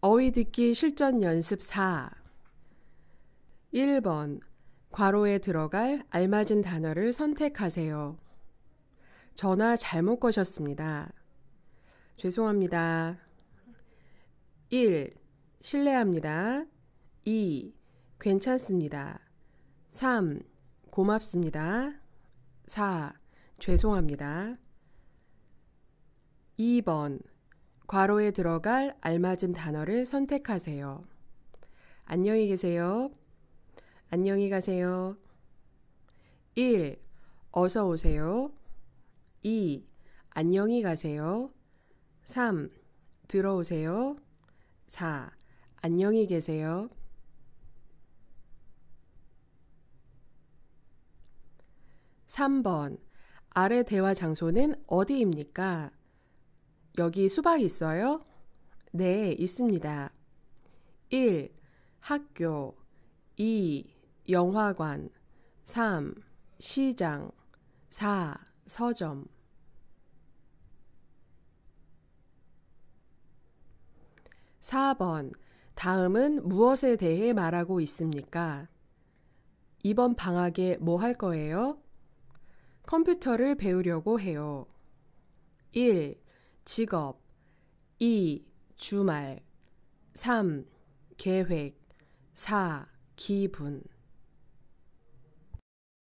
어휘 듣기 실전 연습 4. 1번. 괄호에 들어갈 알맞은 단어를 선택하세요. 전화 잘못 거셨습니다. 죄송합니다. 1. 실례합니다. 2. 괜찮습니다. 3. 고맙습니다. 4. 죄송합니다. 2번. 괄호에 들어갈 알맞은 단어를 선택하세요. 안녕히 계세요. 안녕히 가세요. 1. 어서 오세요. 2. 안녕히 가세요. 3. 들어오세요. 4. 안녕히 계세요. 삼번 아래 대화 장소는 어디입니까? 여기 수박 있어요? 네, 있습니다. 1. 학교 2. 영화관 3. 시장 4. 서점 4번 다음은 무엇에 대해 말하고 있습니까? 이번 방학에 뭐 할 거예요? 컴퓨터를 배우려고 해요. 1. 직업 2. 주말 3. 계획 4. 기분